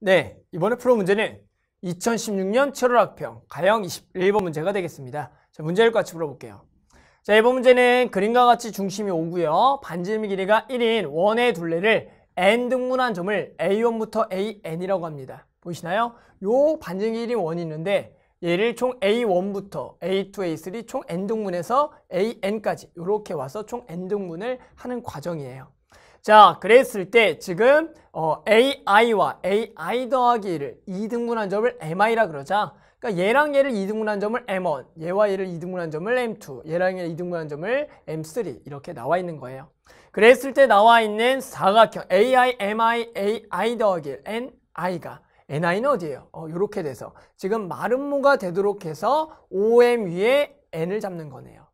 네, 이번에 프로 문제는 2016년 7월 학평 가형 21번 문제가 되겠습니다. 자, 문제 를 같이 풀어볼게요. 자, 이번 문제는 그림과 같이 중심이 오고요 반지름 길이가 1인 원의 둘레를 n 등분한 점을 a1부터 an이라고 합니다. 보이시나요? 요반지름 길이 원이 있는데 얘를 총 a1부터 a2, a3 총 n 등분해서 an까지 이렇게 와서 총 n 등분을 하는 과정이에요. 자, 그랬을 때 지금 어, AI와 AI 더하기 1을 2등분한 점을 MI라 그러자 그러니까 얘랑 얘를 2등분한 점을 M1, 얘와 얘를 2등분한 점을 M2, 얘랑 얘를 2등분한 점을 M3 이렇게 나와 있는 거예요. 그랬을 때 나와 있는 사각형 AI, MI, AI 더하기 NI가 NI는 어디예요? 어, 이렇게 돼서 지금 마름모가 되도록 해서 OM 위에 N을 잡는 거네요.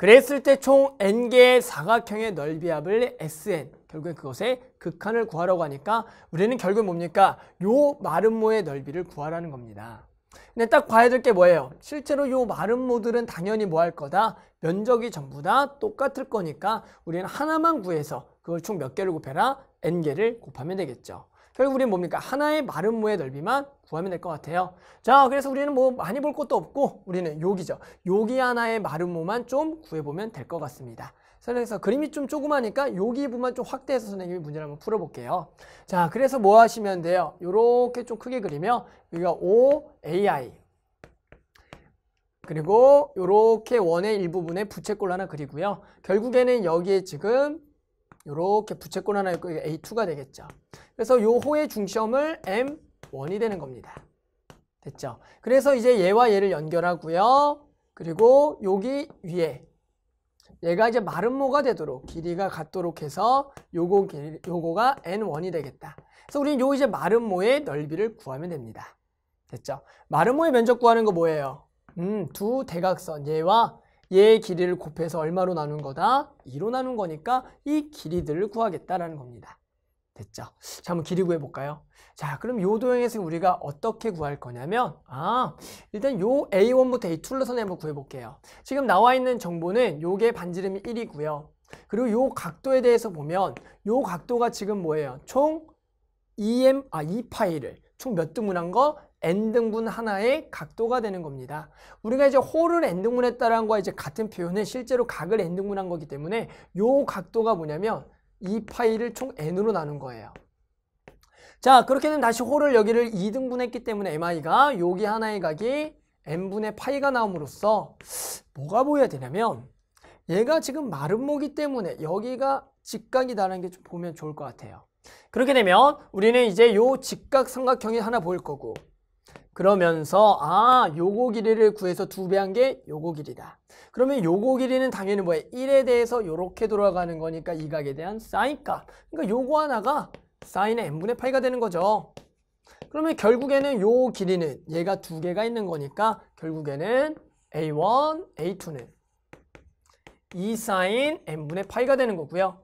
그랬을 때 총 n개의 사각형의 넓이 합을 sn 결국엔 그것의 극한을 구하라고 하니까 우리는 결국 엔 뭡니까? 요 마름모의 넓이를 구하라는 겁니다. 근데 딱 봐야 될 게 뭐예요? 실제로 요 마름모들은 당연히 뭐 할 거다? 면적이 전부 다 똑같을 거니까 우리는 하나만 구해서 그걸 총 몇 개를 곱해라? n개를 곱하면 되겠죠. 결국 우리는 뭡니까? 하나의 마른 모의 넓이만 구하면 될 것 같아요. 자, 그래서 우리는 뭐 많이 볼 것도 없고 우리는 여기죠. 여기 하나의 마른 모만 좀 구해보면 될 것 같습니다. 그래서 그림이 좀 조그마니까 여기 부분만 좀 확대해서 선생님이 문제를 한번 풀어볼게요. 자, 그래서 뭐 하시면 돼요? 이렇게 좀 크게 그리면 여기가 OAI 그리고 이렇게 원의 일부분에 부채꼴 하나 그리고요. 결국에는 여기에 지금 이렇게 부채권 하나 있고 그 이게 A2가 되겠죠. 그래서 요 호의 중심을 M1이 되는 겁니다. 됐죠. 그래서 이제 얘와 얘를 연결하고요. 그리고 여기 위에 얘가 이제 마름모가 되도록 길이가 같도록 해서 요거 길이, 요거가 n1이 되겠다. 그래서 우리는 요 이제 마름모의 넓이를 구하면 됩니다. 됐죠? 마름모의 면적 구하는 거 뭐예요? 음, 두 대각선 얘와 얘의 길이를 곱해서 얼마로 나눈 거다? 2로 나눈 거니까 이 길이들을 구하겠다라는 겁니다. 됐죠? 자, 한번 길이 구해볼까요? 자, 그럼 요 도형에서 우리가 어떻게 구할 거냐면 아, 일단 요 A1부터 A2로 선에 한번 구해볼게요. 지금 나와 있는 정보는 요게 반지름이 1이고요. 그리고 요 각도에 대해서 보면 요 각도가 지금 뭐예요? 총 2m, e 아, 2파이를 e 총몇 등분한 거? 엔등분 하나의 각도가 되는 겁니다. 우리가 이제 홀을 엔등분했다라는 거와 이제 같은 표현은 실제로 각을 엔등분한 거기 때문에 요 각도가 뭐냐면 이 파이를 총 n으로 나눈 거예요. 자 그렇게는 다시 홀을 여기를 2등분했기 때문에 mi가 여기 하나의 각이 n분의 파이가 나옴으로써 뭐가 보여야 되냐면 얘가 지금 마름모기 때문에 여기가 직각이다라는 게 좀 보면 좋을 것 같아요. 그렇게 되면 우리는 이제 요 직각 삼각형이 하나 보일 거고 그러면서 아 요거 길이를 구해서 두 배 한 게 요거 길이다. 그러면 요거 길이는 당연히 뭐예요? 1에 대해서 요렇게 돌아가는 거니까 이 각에 대한 사인값. 그러니까 요거 하나가 사인의 n분의 파이가 되는 거죠. 그러면 결국에는 요 길이는 얘가 두 개가 있는 거니까 결국에는 a1, a2는 2 사인 n분의 파이가 되는 거고요.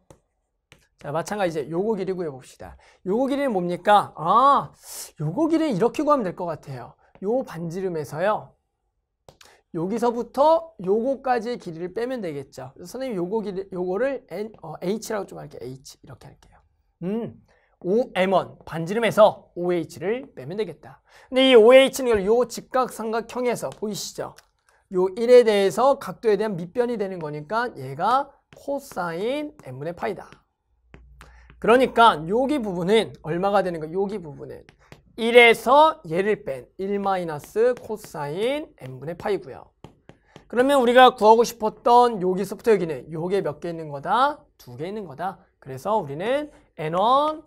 자, 마찬가지 요거 길이 구해봅시다. 요거 길이는 뭡니까? 아, 요거 길이는 이렇게 구하면 될 것 같아요. 요 반지름에서요. 여기서부터 요거까지의 길이를 빼면 되겠죠. 선생님 요거 길이, 요거를 N, 어, H라고 좀 할게요. H 이렇게 할게요. 음, OM1 반지름에서 OH를 빼면 되겠다. 근데 이 OH는 요 직각삼각형에서 보이시죠? 요 1에 대해서 각도에 대한 밑변이 되는 거니까 얘가 코사인 m 분의 파이다. 그러니까 여기 부분은 얼마가 되는 거? 여기 부분은 1에서 얘를 뺀 1 마이너스 코사인 n분의 파이고요. 그러면 우리가 구하고 싶었던 여기서부터 여기는 요게 몇 개 있는 거다? 두 개 있는 거다. 그래서 우리는 n1,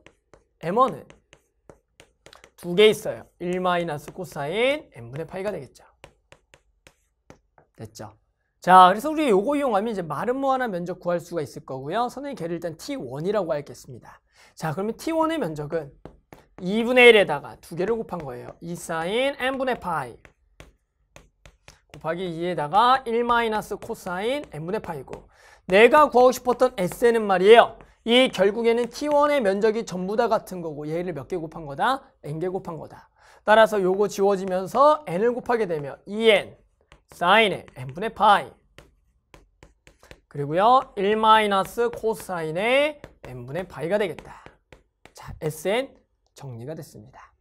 m1은 두 개 있어요. 1 마이너스 코사인 n분의 파이가 되겠죠. 됐죠? 자, 그래서 우리 요거 이용하면 이제 마름모한나 면적 구할 수가 있을 거고요. 선의 개를 일단 T1이라고 알겠습니다. 자, 그러면 T1의 면적은 2분의 1에다가 두 개를 곱한 거예요. 2 사인 n분의 파이 곱하기 2에다가 1 마이너스 코사인 n분의 파이고 내가 구하고 싶었던 s는 말이에요. 이 결국에는 T1의 면적이 전부 다 같은 거고 얘를 몇 개 곱한 거다? n개 곱한 거다. 따라서 요거 지워지면서 n을 곱하게 되면 2n 사인의 n분의 파이 그리고요 1 마이너스 코사인의 n분의 파이가 되겠다 자 sn 정리가 됐습니다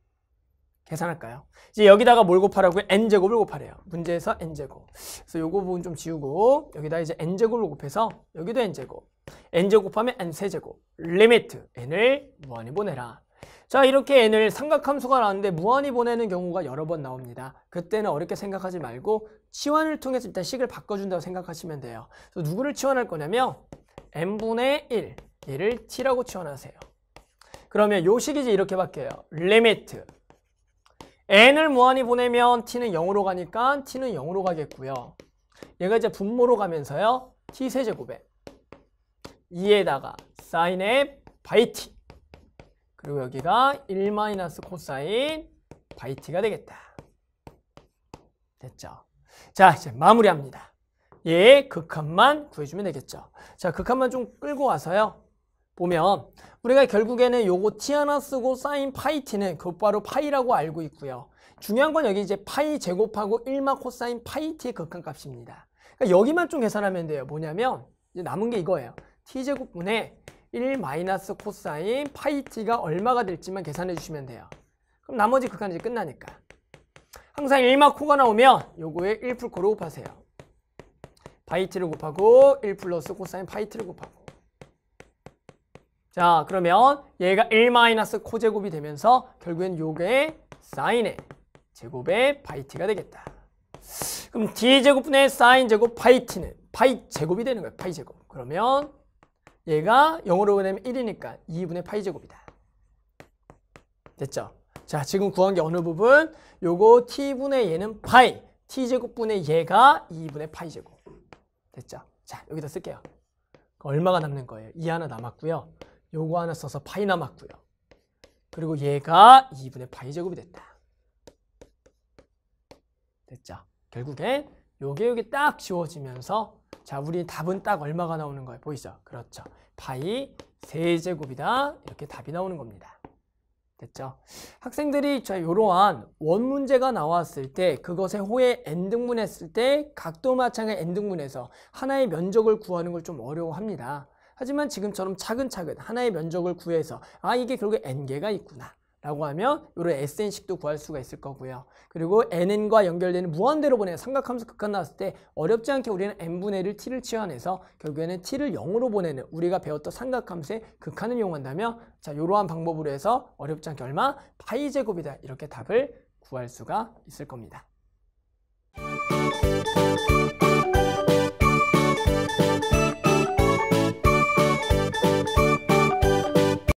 계산할까요? 이제 여기다가 뭘 곱하라고요? n제곱을 곱하래요 문제에서 n제곱 그래서 요거 부분 좀 지우고 여기다 이제 n제곱을 곱해서 여기도 n제곱 n제곱 하면 n세제곱 리미트 n을 무한히 보내라 자 이렇게 n을 삼각함수가 나왔는데 무한히 보내는 경우가 여러 번 나옵니다. 그때는 어렵게 생각하지 말고 치환을 통해서 일단 식을 바꿔준다고 생각하시면 돼요. 그래서 누구를 치환할 거냐면 n분의 1, 얘를 t라고 치환하세요. 그러면 요식이 이제 이렇게 바뀌어요. 리미트 n을 무한히 보내면 t는 0으로 가니까 t는 0으로 가겠고요. 얘가 이제 분모로 가면서요. t 세제곱에 2에다가 sin f 바이 t 그리고 여기가 1 마이너스 코사인 바이 t가 되겠다. 됐죠? 자, 이제 마무리합니다. 얘의 예, 극한만 구해주면 되겠죠. 자, 극한만 좀 끌고 와서요. 보면 우리가 결국에는 요거 t 하나 쓰고 사인 파이 t는 곧바로 파이라고 알고 있고요. 중요한 건 여기 이제 파이 제곱하고 1 마 코사인 파이 t의 극한값입니다. 그러니까 여기만 좀 계산하면 돼요. 뭐냐면 이제 남은 게 이거예요. t제곱분의 1 마이너스 코사인 파이t가 얼마가 될지만 계산해 주시면 돼요. 그럼 나머지 극한이 이제 끝나니까. 항상 1마 코가 나오면 요거에 1풀코로 곱하세요. 파이t를 곱하고 1 플러스 코사인 파이t를 곱하고 자 그러면 얘가 1 마이너스 코제곱이 되면서 결국엔 요게 사인의 제곱의 파이t가 되겠다. 그럼 d제곱분의 사인 제곱 파이t는 파이 제곱이 되는 거예요. 파이 제곱. 그러면 얘가 0으로 보내면 1이니까 2분의 파이 제곱이다. 됐죠? 자, 지금 구한 게 어느 부분? 요거 t분의 얘는 파이, t제곱분의 얘가 2분의 파이 제곱. 됐죠? 자, 여기다 쓸게요. 그 얼마가 남는 거예요? 2 하나 남았고요. 요거 하나 써서 파이 남았고요. 그리고 얘가 2분의 파이 제곱이 됐다. 됐죠? 결국에 요게 요게 딱 지워지면서 자, 우리 답은 딱 얼마가 나오는 거예요? 보이죠? 그렇죠. 파이 세제곱이다. 이렇게 답이 나오는 겁니다. 됐죠? 학생들이 저 이러한 원문제가 나왔을 때 그것의 호에 엔등분 했을 때 각도 마찬가지 n 등분에서 하나의 면적을 구하는 걸 좀 어려워합니다. 하지만 지금처럼 차근차근 하나의 면적을 구해서 아 이게 결국 n개가 있구나. 라고 하면 요런 SN식도 구할 수가 있을 거고요. 그리고 NN과 연결되는 무한대로 보내 삼각함수 극한 나왔을 때 어렵지 않게 우리는 N분의 1을 T를 치환해서 결국에는 T를 0으로 보내는 우리가 배웠던 삼각함수의 극한을 이용한다면 자요러한 방법으로 해서 어렵지 않게 얼마? 파이 제곱이다 이렇게 답을 구할 수가 있을 겁니다.